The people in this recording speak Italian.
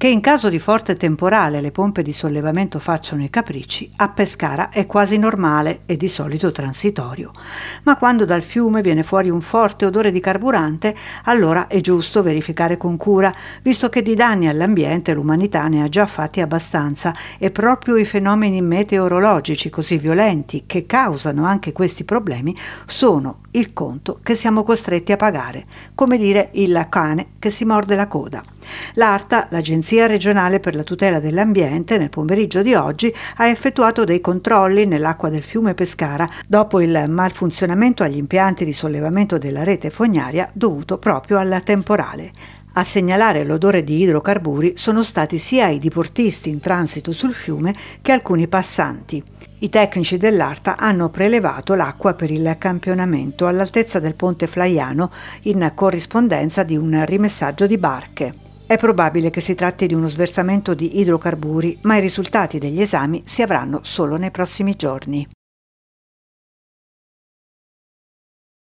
che in caso di forte temporale le pompe di sollevamento facciano i capricci, a Pescara è quasi normale e di solito transitorio. Ma quando dal fiume viene fuori un forte odore di carburante, allora è giusto verificare con cura, visto che di danni all'ambiente l'umanità ne ha già fatti abbastanza e proprio i fenomeni meteorologici così violenti che causano anche questi problemi sono il conto che siamo costretti a pagare, come dire il cane che si morde la coda. L'ARTA, l'Agenzia regionale per la tutela dell'ambiente, nel pomeriggio di oggi ha effettuato dei controlli nell'acqua del fiume Pescara dopo il malfunzionamento agli impianti di sollevamento della rete fognaria dovuto proprio alla temporale. A segnalare l'odore di idrocarburi sono stati sia i diportisti in transito sul fiume che alcuni passanti. I tecnici dell'Arta hanno prelevato l'acqua per il campionamento all'altezza del ponte Flaiano in corrispondenza di un rimessaggio di barche. È probabile che si tratti di uno sversamento di idrocarburi, ma i risultati degli esami si avranno solo nei prossimi giorni.